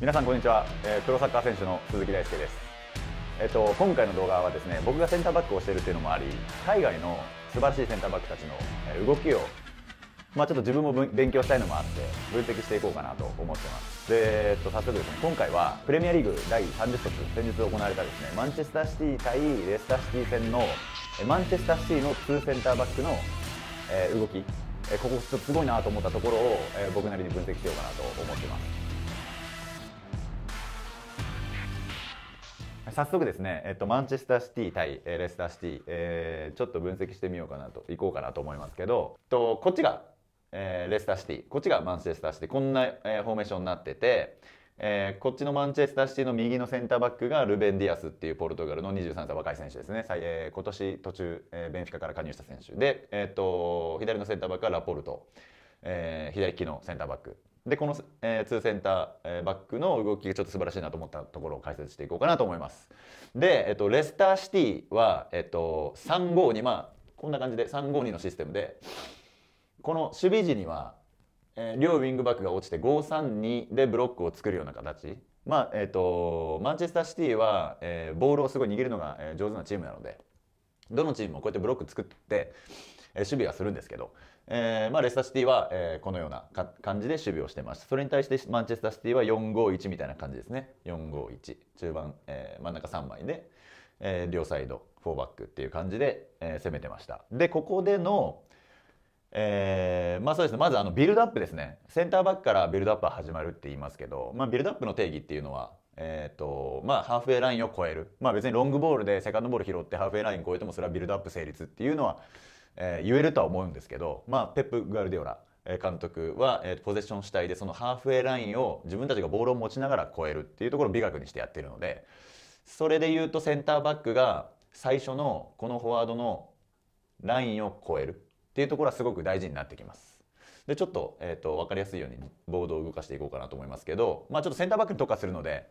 皆さんこんにちは、えー、プロサッカー選手の鈴木大輔です、えっと、今回の動画はですね僕がセンターバックをしているというのもあり海外の素晴らしいセンターバックたちの動きをまあ、ちょっと自分も勉強したいのもあって分析していこうかなと思ってますで、えっと、早速ですね今回はプレミアリーグ第30節先日行われたですねマンチェスターシティ対レスターシティ戦のマンチェスターシティの2センターバックの、えー、動き、えここちょっとすごいなと思ったところを、えー、僕なりに分析しようかなと思ってます早速ですね、えっと、マンチェスターシティ対レスターシティ、えー、ちょっと分析してみようかなといこうかなと思いますけど、と、こっちが、えー、レスターシティこっちがマンチェスターシティこんな、えー、フォーメーションになってて、えー、こっちのマンチェスターシティの右のセンターバックがルベン・ディアスっていうポルトガルの23歳若い選手ですね、えー、今年途中、えー、ベンフィカから加入した選手で、えーと、と左のセンターバックはラポルト、えー、左利きのセンターバックでこの、えー、2センター、えー、バックの動きがちょっと素晴らしいなと思ったところを解説していこうかなと思います。で、えっと、レスターシティは、えっと、352まあこんな感じで352のシステムでこの守備時には、えー、両ウィングバックが落ちて532でブロックを作るような形。まあえっと、マンチェスターシティは、えー、ボールをすごい握るのが、え上手なチームなのでどのチームもこうやってブロック作って、えー、守備はするんですけどえーまあ、レスターシティは、えー、このような感じで守備をしてました。それに対してマンチェスターシティは451みたいな感じですね。451。中盤、えー、真ん中3枚で、えー、両サイド、4バックっていう感じで、えー、攻めてました。で、ここでの、えー、まあそうですね。まずあのビルドアップですね。センターバックからビルドアップは始まるって言いますけど、まあビルドアップの定義っていうのは、えーとまあ、ハーフウェイラインを超える、まあ、別にロングボールでセカンドボール拾ってハーフウェイライン超えてもそれはビルドアップ成立っていうのは、えー、言えるとは思うんですけど、まあ、ペップ・グアルディオラ監督は、えー、ポゼッション主体でそのハーフウェイラインを自分たちがボールを持ちながら超えるっていうところを美学にしてやってるのでそれで言うとセンターバックが最初のこのフォワードのラインを超えるっていうところはすごく大事になってきます。でちょっと,、えーと、分かりやすいようにボードを動かしていこうかなと思いますけど、まあ、ちょっとセンターバックに特化するので、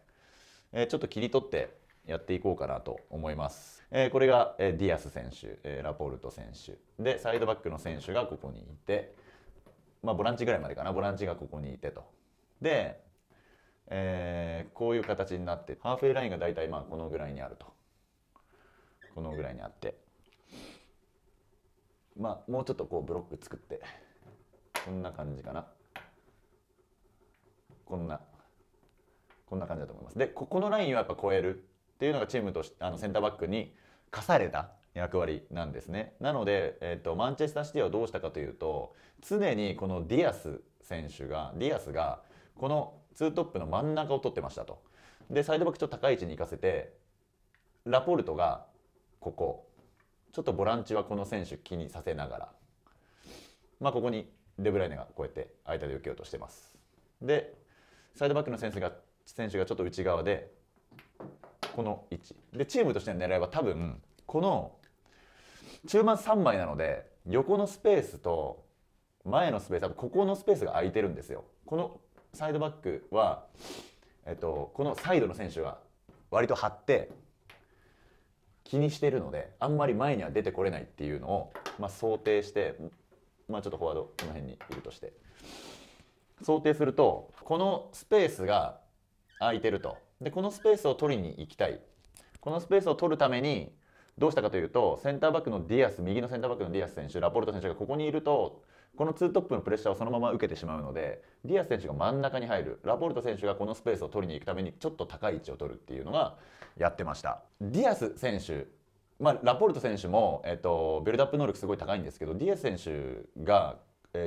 えー、ちょっと切り取ってやっていこうかなと思います。えー、これが、えー、ディアス選手、えー、ラポルト選手でサイドバックの選手がここにいて、まあ、ボランチぐらいまでかなボランチがここにいてと。で、えー、こういう形になってハーフウェイラインが大体まあこのぐらいにあると。このぐらいにあって。まあ、もうちょっとこうブロック作ってこんな感じかなこんなこんな感じだと思いますでここのラインはやっぱ超えるっていうのがチームとしてあのセンターバックに課された役割なんですね。なので、えーと、とマンチェスター・シティはどうしたかというと常にこのディアス選手がディアスがこの2トップの真ん中を取ってましたと。でサイドバックちょっと高い位置に行かせてラポルトがここちょっとボランチはこの選手気にさせながら、まあ、ここにデブライネがこうやって間で受けようとしてます。でサイドバックの選手が選手がちょっと内側でこの位置でチームとしての狙いは多分この中盤3枚なので横のスペースと前のスペース多分ここのスペースが空いてるんですよこのサイドバックは、えっと、このサイドの選手が割と張って気にしてるのであんまり前には出てこれないっていうのを、まあ、想定して、まあ、ちょっとフォワードこの辺にいるとして想定するとこのスペースが空いてるとでこのスペースを取りに行きたいこのスペースを取るためにどうしたかというとセンターバックのディアス右のセンターバックのディアス選手ラポルト選手がここにいるとこのツートップのプレッシャーをそのまま受けてしまうのでディアス選手が真ん中に入るラポルト選手がこのスペースを取りに行くためにちょっと高い位置を取るっていうのがやってましたディアス選手、まあ、ラポルト選手も、えっと、ビルドアップ能力すごい高いんですけどディアス選手が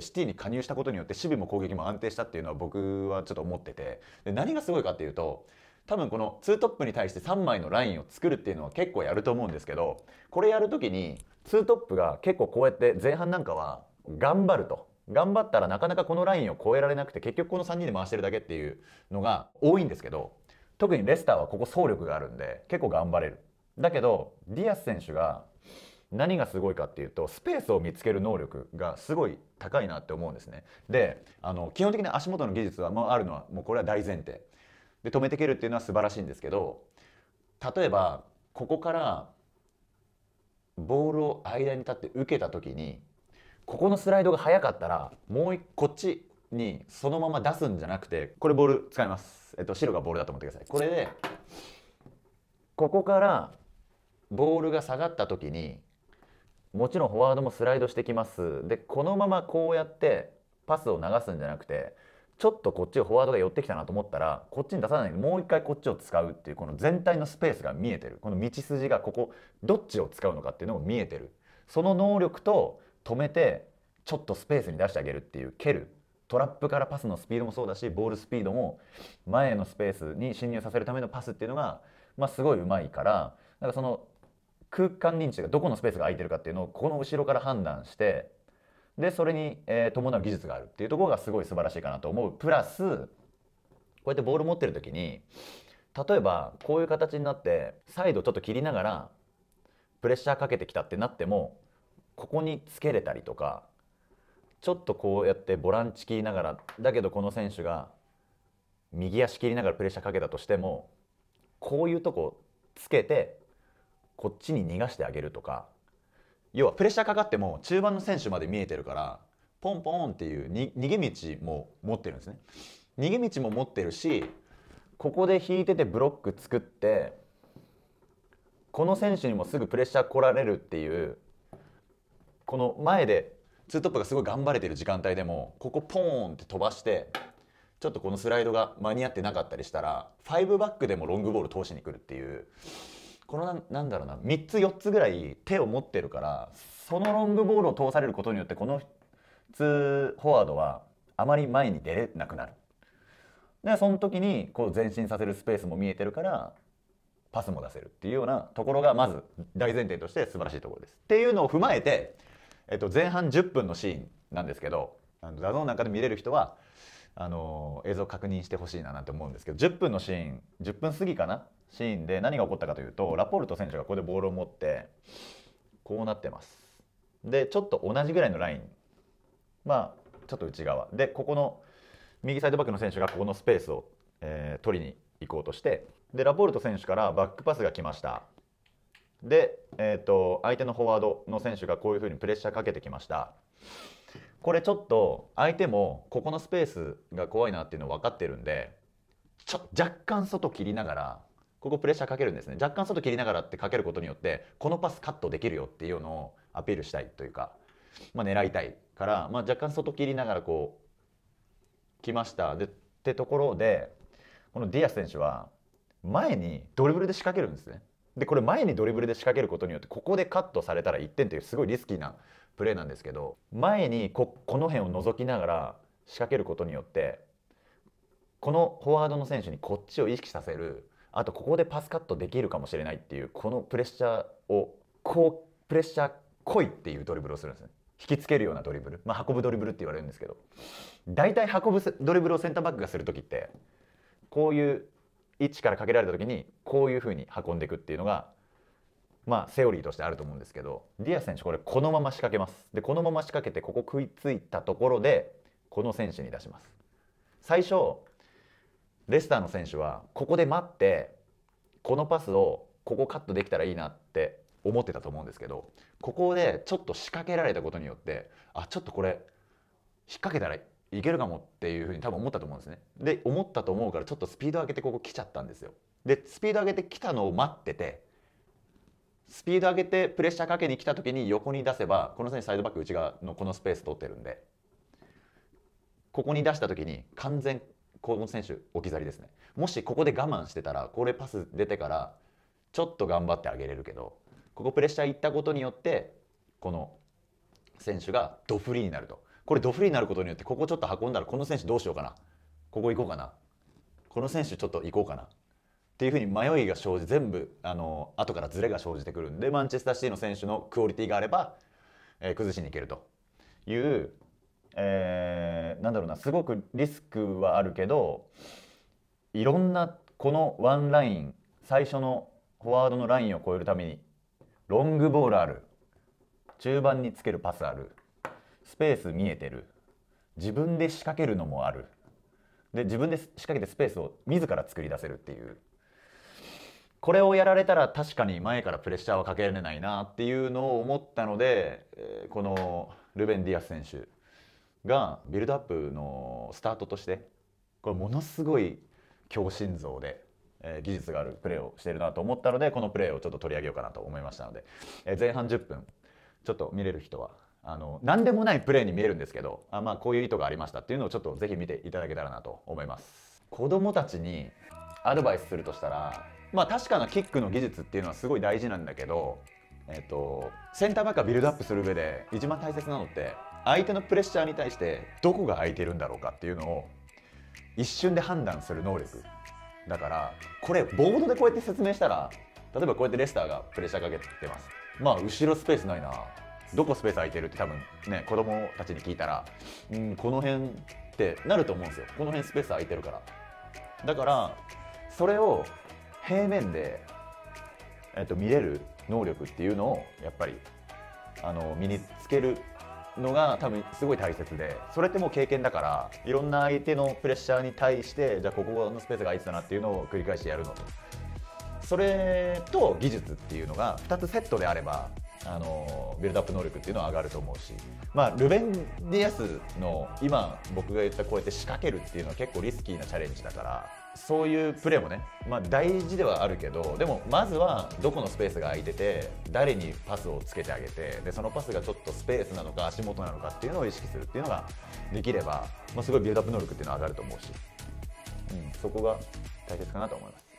シティに加入したことによって守備も攻撃も安定したっていうのは僕はちょっと思っててで何がすごいかっていうと多分この2トップに対して3枚のラインを作るっていうのは結構やると思うんですけどこれやる時に2トップが結構こうやって前半なんかは頑張ると頑張ったらなかなかこのラインを越えられなくて結局この3人で回してるだけっていうのが多いんですけど特にレスターはここ走力があるんで結構頑張れるだけどディアス選手が何がすごいかっていうとスペースを見つける能力がすごい高いなって思うんですねであの基本的に足元の技術は、あ、あるのはもうこれは大前提で止めてけるっていうのは素晴らしいんですけど例えばここからボールを間に立って受けた時にここのスライドが速かったらもうこっちにそのまま出すんじゃなくてこれボール使います、えっと、白がボールだと思ってくださいこれでここからボールが下がった時にもちろんフォワードもスライドしてきますでこのままこうやってパスを流すんじゃなくてちょっとこっちをフォワードが寄ってきたなと思ったらこっちに出さないでもう一回こっちを使うっていうこの全体のスペースが見えてるこの道筋がここどっちを使うのかっていうのも見えてるその能力と止めてちょっとスペースに出してあげるっていう蹴るトラップからパスのスピードもそうだしボールスピードも前のスペースに侵入させるためのパスっていうのが、まあ、すごいうまいからなんかその空間認知がどこのスペースが空いてるかっていうのをこの後ろから判断してでそれに、えー、伴う技術があるっていうところがすごい素晴らしいかなと思うプラスこうやってボール持ってる時に例えばこういう形になってサイドちょっと切りながらプレッシャーかけてきたってなってもここにつけれたりとかちょっとこうやってボランチ切りながらだけどこの選手が右足切りながらプレッシャーかけたとしてもこういうとこつけてこっちに逃がしてあげるとか要はプレッシャーかかっても中盤の選手まで見えてるからポンポンっていう逃げ道も持ってるんですね逃げ道も持ってるしここで引いててブロック作ってこの選手にもすぐプレッシャー来られるっていうこの前でツートップがすごい頑張れてる時間帯でもここポーンって飛ばしてちょっとこのスライドが間に合ってなかったりしたら5バックでもロングボール通しに来るっていうこのななんだろうな3つ4つぐらい手を持ってるからそのロングボールを通されることによってこの2フォワードはあまり前に出れなくなる。でその時にこう前進させるスペースも見えてるからパスも出せるっていうようなところがまず大前提として素晴らしいところです。っていうのを踏まえて、えっと、前半10分のシーンなんですけどあのダゾーンなんかで見れる人はあの映像確認してほしいななんて思うんですけど10分のシーン10分過ぎかなシーンで何が起こったかというとラポルト選手がここでボールを持ってこうなってますでちょっと同じぐらいのラインまあちょっと内側でここの右サイドバックの選手がここのスペースを、えー、取りに行こうとしてでラポルト選手からバックパスが来ましたで、えーと、相手のフォワードの選手がこういうふうにプレッシャーかけてきましたこれちょっと相手もここのスペースが怖いなっていうの分かってるんでちょ若干外切りながらここプレッシャーかけるんですね若干外切りながらってかけることによってこのパスカットできるよっていうのをアピールしたいというか、まあ、狙いたいから、まあ、若干外切りながらこう来ましたでってところでこのディアス選手は前にドリブルで仕掛けるんですね。でこれ前にドリブルで仕掛けることによってここでカットされたら1点というすごいリスキーなプレーなんですけど前にここの辺を覗きながら仕掛けることによってこのフォワードの選手にこっちを意識させるあとここでパスカットできるかもしれないっていうこのプレッシャーをこうプレッシャー来いっていうドリブルをするんですね引きつけるようなドリブル、まあ、運ぶドリブルって言われるんですけど大体運ぶドリブルをセンターバックがする時ってこういう位置からかけられた時にこういうふうに運んでいくっていうのがまあ、セオリーとしてあると思うんですけどディアス選手これこのまま仕掛けますでこのまま仕掛けてここ食いついたところでこの選手に出します最初レスターの選手はここで待ってこのパスをここカットできたらいいなって思ってたと思うんですけどここでちょっと仕掛けられたことによってあちょっとこれ引っ掛けたらいけるかもっていうふうに多分思ったと思うんですねで思ったと思うからちょっとスピード上げてここ来ちゃったんですよでスピード上げてきたのを待っててスピード上げてプレッシャーかけに来た時に横に出せばこの選手サイドバック内側のこのスペース取ってるんでここに出した時に完全この選手置き去りですねもしここで我慢してたらこれパス出てからちょっと頑張ってあげれるけどここプレッシャーいったことによってこの選手がドフリーになるとこれドフリーになることによってここちょっと運んだらこの選手どうしようかなここ行こうかなこの選手ちょっと行こうかなっていうふうに迷いが生じ全部あの後からズレが生じてくるんでマンチェスターシティの選手のクオリティがあれば、えー、崩しにいけるという、えー、なんだろうなすごくリスクはあるけどいろんなこのワンライン最初のフォワードのラインを越えるためにロングボールある中盤につけるパスあるスペース見えてる自分で仕掛けるのもあるで自分で仕掛けてスペースを自ら作り出せるっていうこれをやられたら確かに前からプレッシャーはかけられないなっていうのを思ったのでこのルベン・ディアス選手がビルドアップのスタートとしてこれものすごい強心臓で技術があるプレーをしているなと思ったのでこのプレーをちょっと取り上げようかなと思いましたので前半10分ちょっと見れる人はあの何でもないプレーに見えるんですけどあ、まあ、こういう意図がありましたっていうのをちょっとぜひ見ていただけたらなと思います。子供たちにアドバイスするとしたらまあ、確かなキックの技術っていうのはすごい大事なんだけど、えーと、センターバックがビルドアップする上で一番大切なのって相手のプレッシャーに対してどこが空いてるんだろうかっていうのを一瞬で判断する能力だからこれボードでこうやって説明したら例えばこうやってレスターがプレッシャーかけてますまあ後ろスペースないなどこスペース空いてるって多分ね子供たちに聞いたら、うん、この辺ってなると思うんですよこの辺スペース空いてるからだからそれを平面で、えっと、見れる能力っていうのをやっぱりあの身につけるのが多分すごい大切でそれってもう経験だからいろんな相手のプレッシャーに対してじゃあここのスペースが空いてたなっていうのを繰り返してやるのとそれと技術っていうのが2つセットであればあのビルドアップ能力っていうのは上がると思うし、まあ、ルベン・ディアスの今僕が言ったこうやって仕掛けるっていうのは結構リスキーなチャレンジだから。そういうプレーもね、まあ、大事ではあるけどでもまずはどこのスペースが空いてて誰にパスをつけてあげてでそのパスがちょっとスペースなのか足元なのかっていうのを意識するっていうのができれば、まあ、すごいビルドアップ能力っていうのは上がると思うし、うん、そこが大切かなと思います。